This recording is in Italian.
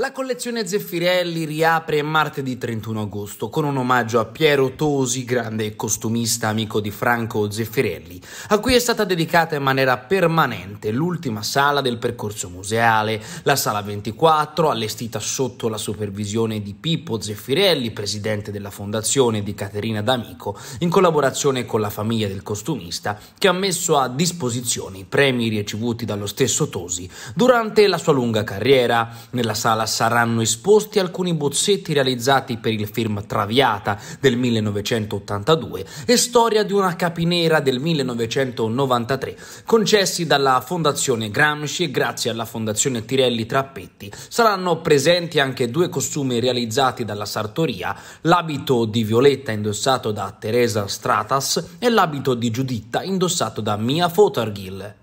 La collezione Zeffirelli riapre martedì 31 agosto con un omaggio a Piero Tosi, grande costumista amico di Franco Zeffirelli, a cui è stata dedicata in maniera permanente l'ultima sala del percorso museale, la sala 24, allestita sotto la supervisione di Pippo Zeffirelli, presidente della fondazione di Caterina D'Amico, in collaborazione con la famiglia del costumista, che ha messo a disposizione i premi ricevuti dallo stesso Tosi durante la sua lunga carriera nella sala saranno esposti alcuni bozzetti realizzati per il film Traviata del 1982 e Storia di una capinera del 1993, concessi dalla Fondazione Gramsci e grazie alla Fondazione Tirelli Trappetti. Saranno presenti anche due costumi realizzati dalla Sartoria, l'abito di Violetta indossato da Teresa Stratas e l'abito di Giuditta indossato da Mia Fotargil.